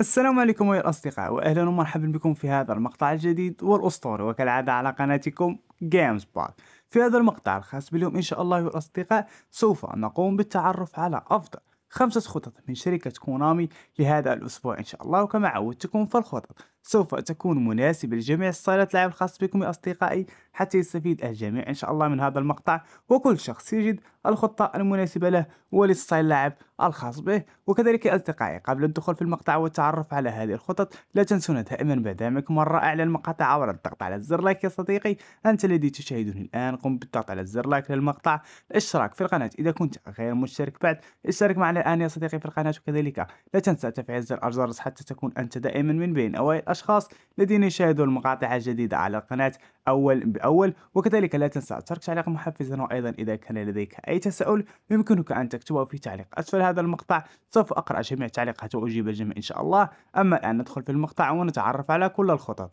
السلام عليكم أيها الأصدقاء وأهلا ومرحبا بكم في هذا المقطع الجديد والأسطوري وكالعادة على قناتكم جيمز بارك في هذا المقطع الخاص باليوم إن شاء الله أيها الأصدقاء سوف نقوم بالتعرف على أفضل خمسة خطط من شركة كونامي لهذا الأسبوع إن شاء الله وكما عودتكم فالخطط سوف تكون مناسبة لجميع الصالات لعب الخاص بكم يا أصدقائي حتى يستفيد الجميع إن شاء الله من هذا المقطع وكل شخص يجد الخطة المناسبة له وللصال لعب الخاص به وكذلك يا أصدقائي قبل الدخول في المقطع والتعرف على هذه الخطط لا تنسون دائما بدعمكم الرائع للمقاطع عبر الضغط على الزر لايك يا صديقي أنت الذي تشاهدني الآن قم بالضغط على الزر لايك للمقطع الاشتراك في القناة إذا كنت غير مشترك بعد اشترك معنا الآن يا صديقي في القناة وكذلك لا تنسى تفعيل زر الجرس حتى تكون أنت دائما من بين أوائل الأشخاص الذين يشاهدوا المقاطع الجديدة على القناة أول بأول وكذلك لا تنسى ترك تعليق محفزا وأيضا إذا كان لديك أي تساؤل يمكنك أن تكتبه في تعليق أسفل هذا المقطع سوف أقرأ جميع التعليقات وأجيب الجميع إن شاء الله أما الآن ندخل في المقطع ونتعرف على كل الخطط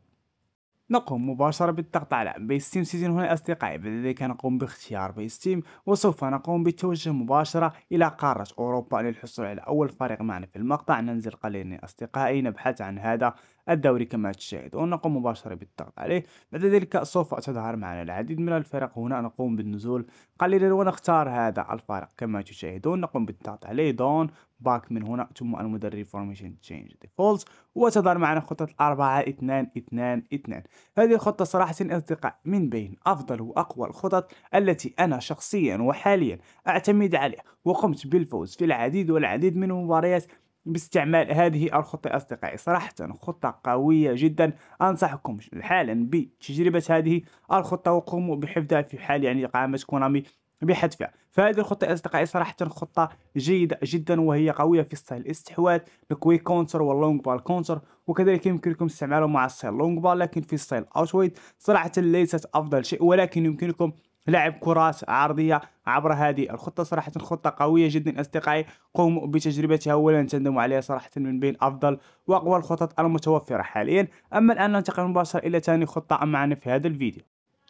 نقوم مباشرة بالضغط على بي ستيم سيزن هنا أصدقائي بذلك نقوم باختيار بي ستيم وسوف نقوم بالتوجه مباشرة إلى قارة أوروبا للحصول على أول فريق معنا في المقطع ننزل قليلا أصدقائي نبحث عن هذا الدوري كما تشاهد ونقوم مباشرة بالضغط عليه بعد ذلك سوف تظهر معنا العديد من الفرق هنا نقوم بالنزول قليلا ونختار هذا الفارق كما تشاهدون نقوم بالضغط عليه دون باك من هنا ثم المدرب فورميشن تشينج ديفولت وتظهر معنا خطة 4 2 2 2 هذه الخطة صراحة أصدقاء من بين أفضل وأقوى الخطط التي أنا شخصيا وحاليا أعتمد عليها وقمت بالفوز في العديد والعديد من المباريات باستعمال هذه الخطة أصدقائي صراحة خطة قوية جدا أنصحكم حالا بتجربة هذه الخطة وقوموا بحفظها في حال يعني قامت كونامي بحذفها فهذه الخطة أصدقائي صراحة خطة جيدة جدا وهي قوية في ستايل الاستحواذ الكوي كونتر واللونج بال كونتر وكذلك يمكنكم استعماله مع ستايل لونج بال لكن في ستايل أوتويد صراحة ليست أفضل شيء ولكن يمكنكم لعب كرات عرضية عبر هذه الخطة صراحة خطة قوية جدا أصدقائي قوموا بتجربتها ولن تندموا عليها صراحة من بين أفضل وأقوى الخطط المتوفرة حاليا أما الآن ننتقل مباشرة إلى ثاني خطة معنا في هذا الفيديو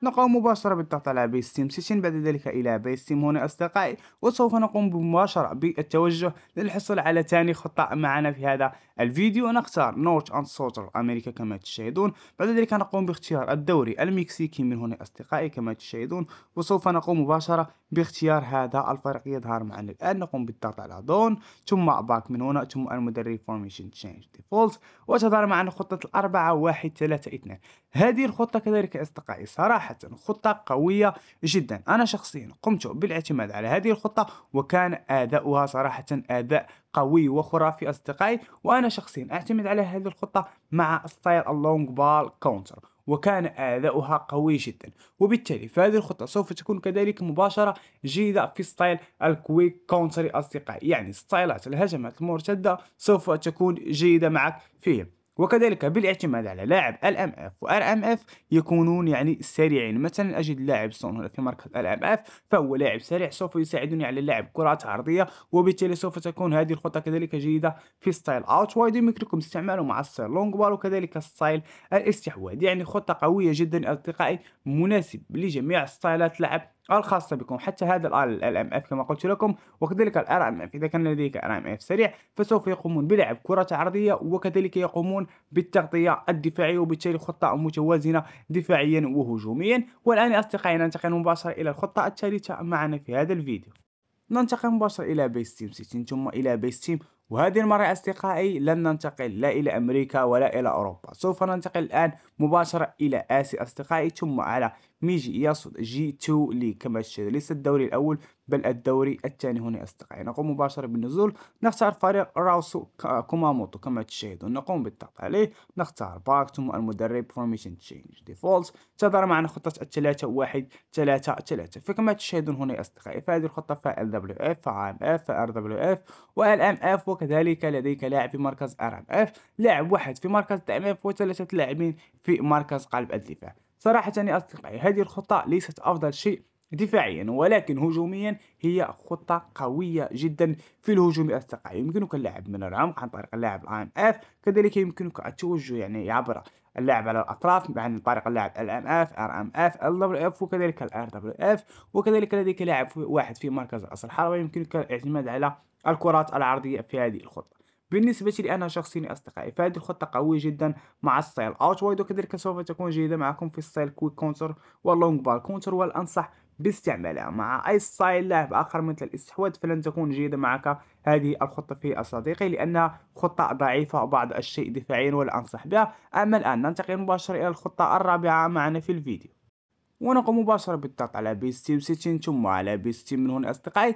نقوم مباشرة بالضغط على بيس تيم سيشن بعد ذلك إلى بيس تيم هنا أصدقائي وسوف نقوم بمباشرة بالتوجه للحصول على ثاني خطة معنا في هذا الفيديو نختار نورت أند سوتر أمريكا كما تشاهدون بعد ذلك نقوم باختيار الدوري المكسيكي من هنا أصدقائي كما تشاهدون وسوف نقوم مباشرة باختيار هذا الفريق يظهر معنا الآن نقوم بالضغط على دون ثم باك من هنا ثم المدرب فورميشن تشينج ديفولت وتظهر معنا خطة الأربعة واحد ثلاثة اثنان هذه الخطة كذلك أصدقائي صراحة خطة قوية جدا أنا شخصيا قمت بالاعتماد على هذه الخطة وكان أداؤها صراحة أداء قوي وخرافي أصدقائي وأنا شخصيا أعتمد على هذه الخطة مع ستايل اللونج بال كونتر وكان أداؤها قوي جدا وبالتالي فهذه الخطة سوف تكون كذلك مباشرة جيدة في ستايل الكويك كونتري أصدقائي يعني ستايلات الهجمات المرتدة سوف تكون جيدة معك فيه وكذلك بالاعتماد على لاعب ال ام اف وال ام اف يكونون يعني سريعين مثلا اجد لاعب سون هنا في مركز ال ام اف فهو لاعب سريع سوف يساعدني على لعب كرات عرضيه وبالتالي سوف تكون هذه الخطه كذلك جيده في ستايل اوت وايد يمكنكم استعماله مع الستايل لونج بار وكذلك ستايل الاستحواذ يعني خطه قويه جدا اصدقائي مناسب لجميع ستايلات لعب الخاصة بكم حتى هذا ال ال ام اف كما قلت لكم وكذلك الار ام اف اذا كان لديك ار ام اف سريع فسوف يقومون بلعب كرة عرضية وكذلك يقومون بالتغطية الدفاعية وبالتالي خطة متوازنة دفاعيا وهجوميا والان اصدقائي ننتقل مباشرة الى الخطة الثالثة معنا في هذا الفيديو ننتقل مباشرة إلى بيس تيم 60 ثم إلى بيس تيم وهذه المرة أصدقائي لن ننتقل لا إلى أمريكا ولا إلى أوروبا سوف ننتقل الآن مباشرة إلى آسيا أصدقائي ثم على ميجي يصل جي 2 لي كما تشاهد ليس الدوري الأول بل الدوري الثاني هنا أصدقائي نقوم مباشرة بالنزول نختار فريق راوسو كوماموتو كما تشاهدون نقوم بالضغط عليه نختار باك ثم المدرب فورميشن تشينج ديفولت تظهر معنا خطة الثلاثة واحد ثلاثة ثلاثة فكما تشاهدون هنا أصدقائي فهذه الخطة فال دبليو اف ام اف ار دبليو اف وال ام اف وكذلك لديك لاعب في مركز ار ام اف لاعب واحد في مركز اف وثلاثة لاعبين في مركز قلب الدفاع صراحة يا أصدقائي هذه الخطة ليست أفضل شيء دفاعيا ولكن هجوميا هي خطة قوية جدا في الهجوم أصدقائي يمكنك اللعب من العمق عن طريق اللاعب الآن اف كذلك يمكنك التوجه يعني عبر اللعب على الأطراف عن طريق اللاعب ال ام اف ار ام اف ال دبليو اف وكذلك ال ار دبليو اف وكذلك لديك لاعب واحد في مركز رأس الحربة يمكنك الاعتماد على الكرات العرضية في هذه الخطة بالنسبة لي أنا شخصيا أصدقائي فهذه الخطة قوية جدا مع الستايل أوت آه، وايد وكذلك سوف تكون جيدة معكم في الستايل كويك كونتر واللونج بال كونتر والأنصح باستعمالها مع أي ستايل لاعب آخر مثل الاستحواذ فلن تكون جيدة معك هذه الخطة في صديقي لأنها خطة ضعيفة بعض الشيء دفاعيا والأنصح أنصح بها أما الآن ننتقل مباشرة إلى الخطة الرابعة معنا في الفيديو ونقوم مباشرة بالضغط على بيستيم سيتشن ثم على بيستيم من هنا أصدقائي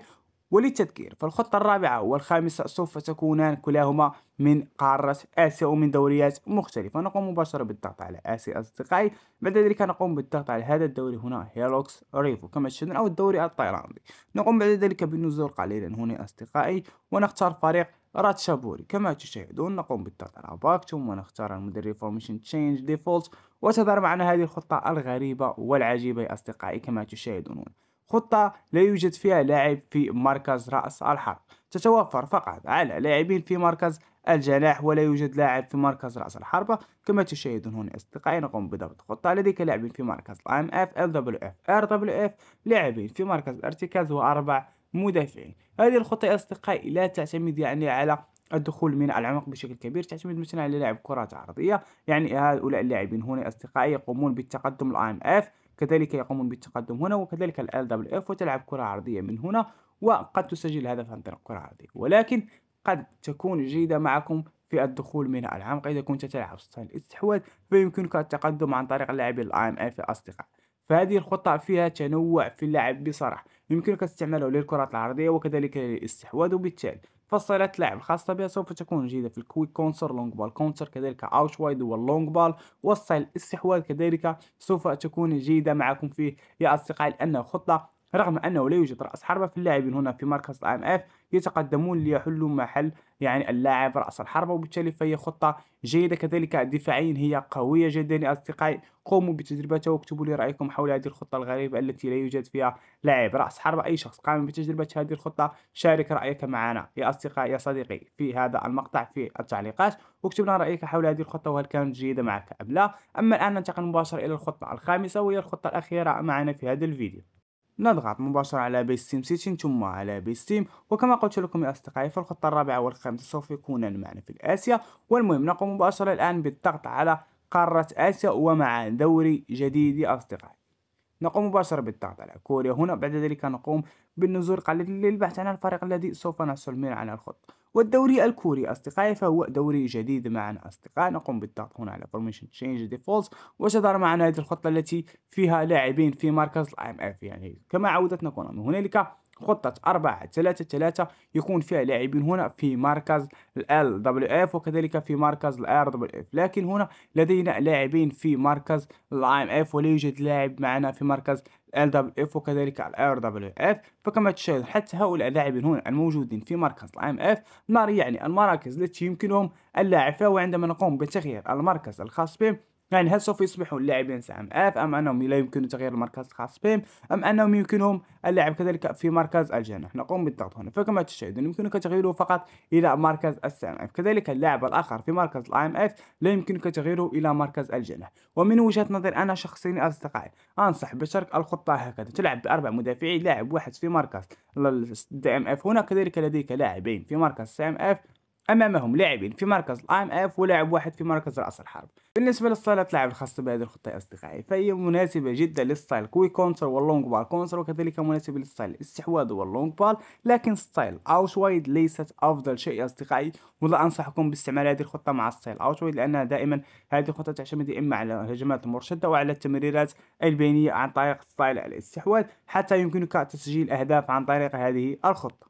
وللتذكير فالخطة الرابعة والخامسة سوف تكونان كلاهما من قارة آسيا ومن دوريات مختلفة نقوم مباشرة بالضغط على آسيا أصدقائي بعد ذلك نقوم بالضغط على هذا الدوري هنا هيلوكس ريفو كما تشاهدون أو الدوري التايلاندي نقوم بعد ذلك بالنزول قليلا هنا أصدقائي ونختار فريق راتشابوري كما تشاهدون نقوم بالضغط على باك ثم نختار المدرب فورميشن تشينج ديفولت وتظهر معنا هذه الخطة الغريبة والعجيبة يا أصدقائي كما تشاهدون خطة لا يوجد فيها لاعب في مركز رأس الحرب تتوفر فقط على لاعبين في مركز الجناح ولا يوجد لاعب في مركز رأس الحربة كما تشاهدون هنا أصدقائي نقوم بضبط خطة لديك لاعبين في مركز الام اف ال دبليو اف ار دبليو اف لاعبين في مركز الارتكاز وأربع مدافعين هذه الخطة يا أصدقائي لا تعتمد يعني على الدخول من العمق بشكل كبير تعتمد مثلا على لاعب كرات عرضية يعني هؤلاء اللاعبين هنا أصدقائي يقومون بالتقدم الآن اف كذلك يقومون بالتقدم هنا وكذلك ال دبليو اف وتلعب كرة عرضية من هنا وقد تسجل هدف عن طريق كرة عرضية ولكن قد تكون جيدة معكم في الدخول من العمق إذا كنت تلعب ستايل الاستحواذ فيمكنك التقدم عن طريق اللاعبين الآن اف أصدقاء فهذه الخطة فيها تنوع في اللعب بصراحة يمكنك استعماله للكرات العرضية وكذلك للاستحواذ بالتالي فصيلات اللعب الخاصة بها سوف تكون جيدة في الكويك كونسر لونج بال كونسر كذلك اوت وايد واللونج بال والصيل الاستحواذ كذلك سوف تكون جيدة معكم فيه يا أصدقائي لانه خطة رغم أنه لا يوجد رأس حربة فاللاعبين هنا في مركز الام اف يتقدمون ليحلوا محل يعني اللاعب رأس الحربة وبالتالي فهي خطة جيدة كذلك دفاعيا هي قوية جدا يا أصدقائي قوموا بتجربتها واكتبوا لي رأيكم حول هذه الخطة الغريبة التي لا يوجد فيها لاعب رأس حربة أي شخص قام بتجربة هذه الخطة شارك رأيك معنا يا أصدقائي يا صديقي في هذا المقطع في التعليقات واكتب لنا رأيك حول هذه الخطة وهل كانت جيدة معك أم لا أما الآن ننتقل مباشرة إلى الخطة الخامسة وهي الخطة الأخيرة معنا في هذا الفيديو نضغط مباشرة على بيس تيم سيتشن ثم على بيس وكما قلت لكم يا أصدقائي فالخطة الرابعة والخامسة سوف يكونان معنا في الآسيا والمهم نقوم مباشرة الآن بالضغط على قارة آسيا ومع دوري جديد يا أصدقائي نقوم مباشرة بالضغط على كوريا هنا بعد ذلك نقوم بالنزول قليل للبحث عن الفريق الذي سوف نحصل منه على الخط والدوري الكوري أصدقائي فهو دوري جديد معنا أصدقاء نقوم بالضغط هنا على فورميشن تشينج ديفولت وستظهر معنا هذه الخطة التي فيها لاعبين في مركز الاي ام اف يعني كما عودتنا كونامي هنالك خطة 4 3 3 يكون فيها لاعبين هنا في مركز ال دبليو اف وكذلك في مركز الار دبليو اف لكن هنا لدينا لاعبين في مركز الام اف ولا يوجد لاعب معنا في مركز ال اف وكذلك على اف فكما تشاهد حتى هؤلاء اللاعبين هنا الموجودين في مركز الام اف نار يعني المراكز التي يمكنهم اللعب فهو عندما نقوم بتغيير المركز الخاص بهم يعني هل سوف يصبحون اللاعبين سهم اف ام انهم لا يمكن تغيير المركز الخاص بهم ام انهم يمكنهم اللعب كذلك في مركز الجناح نقوم بالضغط هنا فكما تشاهدون يمكنك تغييره فقط الى مركز السام اف كذلك اللاعب الاخر في مركز الاي ام اف لا يمكنك تغييره الى مركز الجناح ومن وجهه نظر انا شخصيا اصدقائي انصح بشرك الخطه هكذا تلعب باربع مدافعين لاعب واحد في مركز الدي ام اف هنا كذلك لديك لاعبين في مركز السام اف امامهم لاعبين في مركز الام اف ولاعب واحد في مركز راس الحرب بالنسبه للستايلات لاعب الخاصه بهذه الخطه يا اصدقائي فهي مناسبه جدا للستايل كوي كونتر واللونج بال كونتر وكذلك مناسبه للستايل الاستحواذ واللونج بال لكن ستايل اوت وايد ليست افضل شيء يا اصدقائي ولا انصحكم باستعمال هذه الخطه مع ستايل اوت وايد لانها دائما هذه الخطه تعتمد اما على الهجمات المرشده وعلى التمريرات البينيه عن طريق ستايل الاستحواذ حتى يمكنك تسجيل اهداف عن طريق هذه الخطه